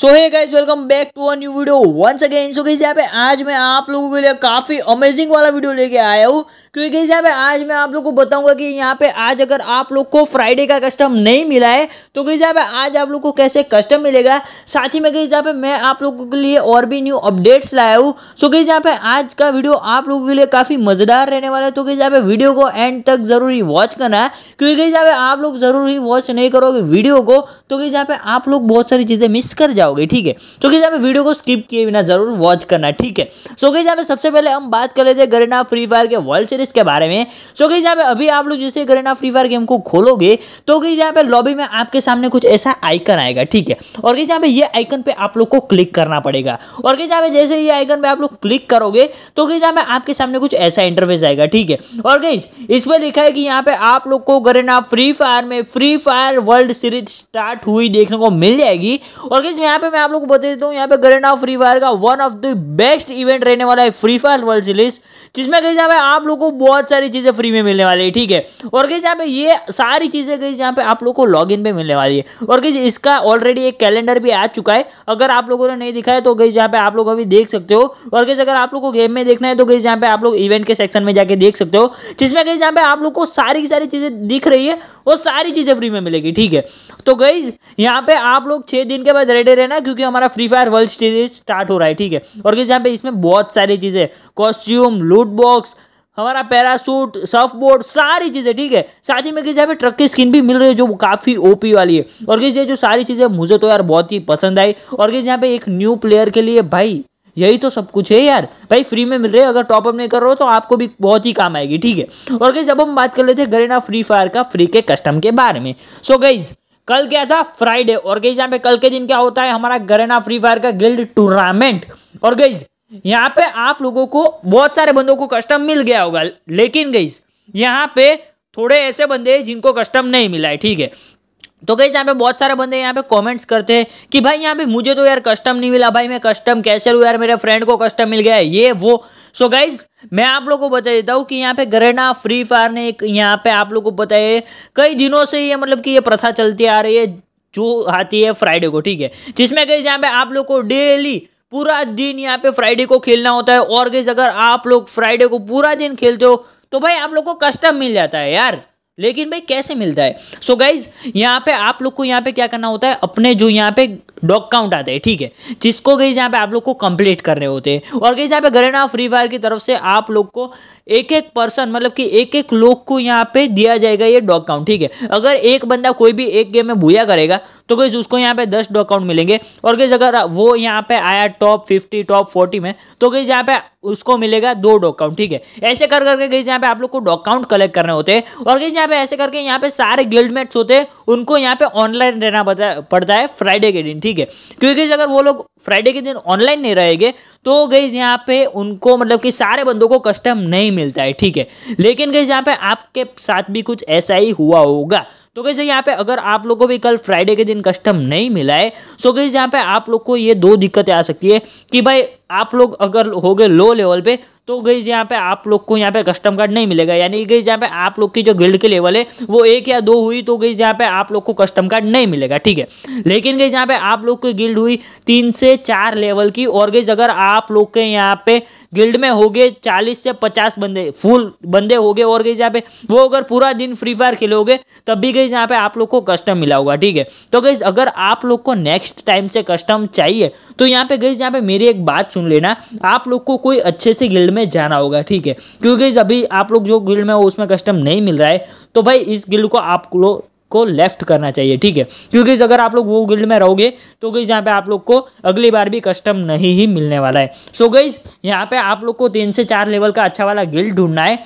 so hey guys welcome back to a new video once again so guys यहां पे आज मैं आप लोगों के लिए काफी अमेजिंग वाला वीडियो लेके आया हूं क्योंकि जब आज मैं आप लोग को बताऊंगा कि यहाँ पे आज अगर आप लोग को फ्राइडे का कस्टम नहीं मिला है तो कहीं साहब आज आप लोग को कैसे कस्टम मिलेगा साथ ही में गई साहब मैं आप लोगों के लिए और भी न्यू अपडेट्स लाया हूँ सो गई साहब आज का वीडियो आप लोगों के लिए काफ़ी मज़ेदार रहने वाला है तो कहीं साहब वीडियो को एंड तक ज़रूरी वॉच करना है क्योंकि गई साहब आप लोग ज़रूर ही वॉच नहीं करोगे वीडियो को तो जहाँ साहब आप लोग बहुत सारी चीज़ें मिस कर जाओगे ठीक है तो कहीं साहब वीडियो को स्किप किए बिना ज़रूर वॉच करना ठीक है सो कहीं साहब सबसे पहले हम बात कर लेते हैं गरेना फ्री फायर के वर्ल्ड सीरीज के बारे में सो गई यहाँ पे अभी आप लोग जैसे करेना फ्री फायर गेम को खोलोगे तो गई यहाँ पे लॉबी में आपके सामने कुछ ऐसा आइकन आएगा ठीक है और गई यहाँ पे ये आइकन पे आप लोग को क्लिक करना पड़ेगा और गई यहाँ पे जैसे ये आइकन पे आप लोग क्लिक करोगे तो गई यहाँ पे आपके सामने कुछ ऐसा इंटरफेस आएगा ठीक है और कहीं इस पर लिखा है कि यहाँ पे आप लोग को करेना फ्री फायर में free fire world series start हुई देखने को मिल जाएगी और कहीं यहाँ पे मैं आप लोग को बता देता हूँ यहाँ पे करेना फ्री फायर का one of the best event रहने वाला है फ्री फायर वर्ल्ड सीरीज जिसमें कहीं जहाँ पे आप लोग को बहुत सारी चीज़ें फ्री में मिलने वाली है ठीक है और कहीं यहाँ पे ये सारी चीज़ें कहीं यहाँ पे आप लोग को लॉग पे मिलने वाली है और कहीं इसका ऑलरेडी एक कैलेंडर भी आ चुका है अगर आप लोगों ने नहीं दिखा है तो कहीं यहाँ पे आप लोग अभी देख सकते हो और गई अगर आप लोग को गेम में देखना है तो कहीं यहाँ पे आप लोग इवेंट के सेक्शन में जाके देख सकते हो जिसमें कहीं यहाँ पे आप लोग को सारी की सारी चीज़ें दिख रही है वो सारी चीज़ें फ्री में मिलेगी ठीक है तो गई यहाँ पे आप लोग छः दिन के बाद रेडी रहना क्योंकि हमारा free fire world series start हो रहा है ठीक है और गई यहाँ पे इसमें बहुत सारी चीज़ें कॉस्ट्यूम लूट बॉक्स हमारा पैरासूट सर्फ बोर्ड सारी चीज़ें ठीक है साथ ही में किसी हमें ट्रक की स्किन भी मिल रही है जो काफ़ी ओपी वाली है और किसी जो सारी चीज़ें मुझे तो यार बहुत ही पसंद आई और किसी यहाँ पे एक न्यू प्लेयर के लिए भाई यही तो सब कुछ है यार भाई फ्री में मिल रहे हैं अगर टॉपअप नहीं कर रहे हो तो आपको भी बहुत ही काम आएगी ठीक है और गई अब हम बात कर लेते हैं गरेना फ्री फायर का फ्री के कस्टम के बारे में सो so, गईज़ कल क्या था फ्राइडे और गई यहाँ पे कल के दिन क्या होता है हमारा गरेना फ्री फायर का गिल्ड टूर्नामेंट और गईज़ यहाँ पे आप लोगों को बहुत सारे बंदों को कस्टम मिल गया होगा लेकिन गईस यहाँ पे थोड़े ऐसे बंदे हैं जिनको कस्टम नहीं मिला है ठीक है तो गई यहाँ पे बहुत सारे बंदे यहाँ पे कमेंट्स करते हैं कि भाई यहाँ पे मुझे तो यार कस्टम नहीं मिला भाई मैं कस्टम कैसे लूँ यार मेरे फ्रेंड को कस्टम मिल गया है ये वो सो so गाइज मैं आप लोगों को बता देता हूँ कि यहाँ पे ग्रेना फ्री फायर ने एक यहाँ पे आप लोगों को बताए कई दिनों से ये मतलब कि ये प्रथा चलती आ रही है जो आती है फ्राइडे को ठीक है जिसमें गई यहाँ पे आप लोग को डेली पूरा दिन यहाँ पे फ्राइडे को खेलना होता है और गेस अगर आप लोग फ्राइडे को पूरा दिन खेलते हो तो भाई आप लोग को कस्टम मिल जाता है यार लेकिन भाई कैसे मिलता है सो गाइज यहाँ पे आप लोग को यहाँ पे क्या करना होता है अपने जो यहाँ पे डॉग काउंट आते है ठीक है जिसको गई यहाँ पे आप लोग को कंप्लीट करने होते हैं और गई यहाँ पे गरेना फ्री फायर की तरफ से आप लोग को एक एक पर्सन मतलब कि एक एक लोग को यहाँ पे दिया जाएगा ये डॉग काउंट ठीक है अगर एक बंदा कोई भी एक गेम में भूया करेगा तो गई उसको यहाँ पे दस डॉग काउंट मिलेंगे और गई अगर वो यहाँ पे आया टॉप फिफ्टी टॉप फोर्टी में तो गई यहाँ पे उसको मिलेगा दो डॉग काउंट ठीक है ऐसे कर करके गई यहाँ पे आप लोग को डॉग काउंट कलेक्ट करने होते हैं और गई यहाँ पे ऐसे करके यहाँ पे सारे गिल्ड मेट्स होते हैं उनको यहाँ पे ऑनलाइन रहना पड़ता है फ्राइडे के दिन ठीक है क्योंकि अगर वो लोग फ्राइडे के दिन ऑनलाइन नहीं रहेंगे तो गईज यहाँ पे उनको मतलब कि सारे बंदों को कस्टम नहीं मिलता है ठीक है लेकिन गईज यहाँ पे आपके साथ भी कुछ ऐसा ही हुआ होगा तो कैसे यहाँ पे अगर आप लोगों को भी कल फ्राइडे के दिन कस्टम नहीं मिला है सो कैसे यहाँ पे आप लोग को ये दो दिक्कतें आ सकती है कि भाई आप लोग अगर हो गए लो लेवल पे तो गई यहाँ पे आप लोग को यहाँ पे कस्टम कार्ड नहीं मिलेगा यानी गई यहाँ पे आप लोग की जो गिल्ड के लेवल है वो एक या दो हुई तो गई यहाँ पे आप लोग को कस्टम कार्ड नहीं मिलेगा ठीक है लेकिन गई यहाँ पे आप लोग की गिल्ड हुई तीन से चार लेवल की और गई अगर आप लोग के यहाँ पे गिल्ड में हो गए चालीस से पचास बंदे फुल बंदे हो गए और गई यहाँ पे वो अगर पूरा दिन फ्री फायर खेलोगे तब भी गई यहाँ पे आप लोग को कस्टम मिला होगा ठीक है तो गई अगर आप लोग को नेक्स्ट टाइम से कस्टम चाहिए तो यहाँ पे गई यहाँ पे मेरी एक बात सुन लेना आप लोग को कोई अच्छे से गिल्ड में जाना होगा ठीक है क्योंकि अभी आप लोग जो गिल्ड में हो उसमें कस्टम नहीं मिल रहा है तो भाई इस गिल्ड को आप लोग को लेफ्ट करना चाहिए ठीक है क्योंकि अगर आप लोग वो गिल्ड में रहोगे तो गई यहाँ पे आप लोग को अगली बार भी कस्टम नहीं ही मिलने वाला है सो गई यहाँ पे आप लोग को तीन से चार लेवल का अच्छा वाला गिल्ड ढूंढना है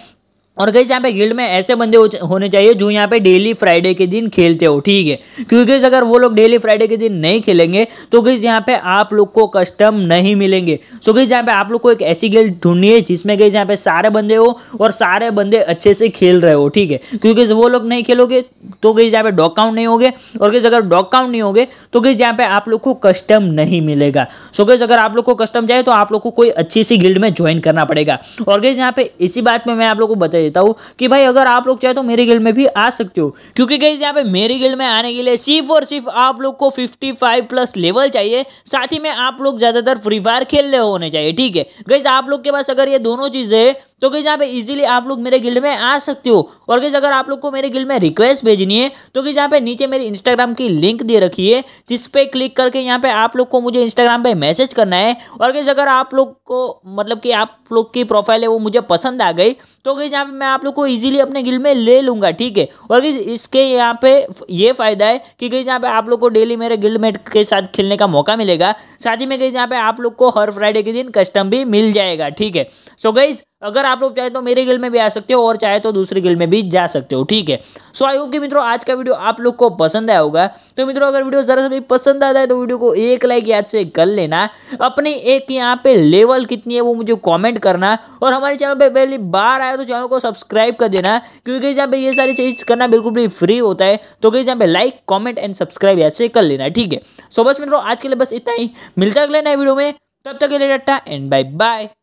और गई यहाँ पे गिल्ड में ऐसे बंदे होने चाहिए जो यहाँ पे डेली फ्राइडे के दिन खेलते हो ठीक है क्योंकि अगर वो लोग डेली फ्राइडे के दिन नहीं खेलेंगे तो गई यहाँ पे आप लोग को कस्टम नहीं मिलेंगे सो गई यहाँ पे आप लोग को एक ऐसी गिल्ड ढूंढनी है जिसमें गई यहाँ पे सारे बंदे हो और सारे बंदे अच्छे से खेल रहे हो ठीक है क्योंकि वो लोग नहीं खेलोगे तो गई यहाँ पे डॉक काउंट नहीं होगे और गई अगर डॉक काउंट नहीं होगे तो गई यहाँ पे आप लोग को कस्टम नहीं मिलेगा सो गई अगर आप लोग को कस्टम चाहिए तो आप लोग को कोई अच्छी सी गिल्ड में ज्वाइन करना पड़ेगा और गई यहाँ पे इसी बात में मैं आप लोग को बताई देता हूँ कि भाई अगर आप लोग चाहे तो मेरी गिल्ड में भी आ सकते हो क्योंकि गई यहाँ पे मेरी गिल्ड में आने के लिए सिर्फ और सिर्फ आप लोग को 55 प्लस लेवल चाहिए साथ ही में आप लोग ज़्यादातर फ्री फायर खेल रहे होने चाहिए ठीक है गई आप लोग के पास अगर ये दोनों चीज़ें तो गई यहाँ पे इजीली आप लोग मेरे गिल्ड में आ सकते हो और गई अगर आप लोग को मेरे गिल्ड में रिक्वेस्ट भेजनी है तो गई यहाँ पे नीचे मेरी इंस्टाग्राम की लिंक दे रखी है जिस पे क्लिक करके यहाँ पे आप लोग को मुझे इंस्टाग्राम पे मैसेज करना है और गई अगर आप लोग को मतलब कि आप लोग की प्रोफाइल है वो मुझे पसंद आ गई तो गई यहाँ पर मैं आप लोग को ईजिली अपने गिल में ले लूँगा ठीक है और गई इसके यहाँ पर ये फ़ायदा है कि गई यहाँ पर आप लोग को डेली मेरे मेट के साथ खेलने का मौका मिलेगा साथ ही में गई यहाँ पे आप लोग को हर फ्राइडे के दिन कस्टम भी मिल जाएगा ठीक है सो गई अगर आप लोग चाहे तो मेरे गिल में भी आ सकते हो और चाहे तो दूसरे गिल में भी जा सकते हो ठीक है सो आई होप कि मित्रों आज का वीडियो आप लोग को पसंद आया होगा तो मित्रों अगर वीडियो जरा सा भी पसंद आता है तो वीडियो को एक लाइक याद से कर लेना अपनी एक यहाँ पे लेवल कितनी है वो मुझे कॉमेंट करना और हमारे चैनल पर पहली बार आया तो चैनल को सब्सक्राइब कर देना क्योंकि जहाँ पे ये सारी चीज़ करना बिल्कुल भी फ्री होता है तो कहीं जहाँ पे लाइक कॉमेंट एंड सब्सक्राइब याद से कर लेना ठीक है सो बस मित्रों आज के लिए बस इतना ही मिलता है अगले नए वीडियो में तब तक के लिए डट्टा एंड बाय बाय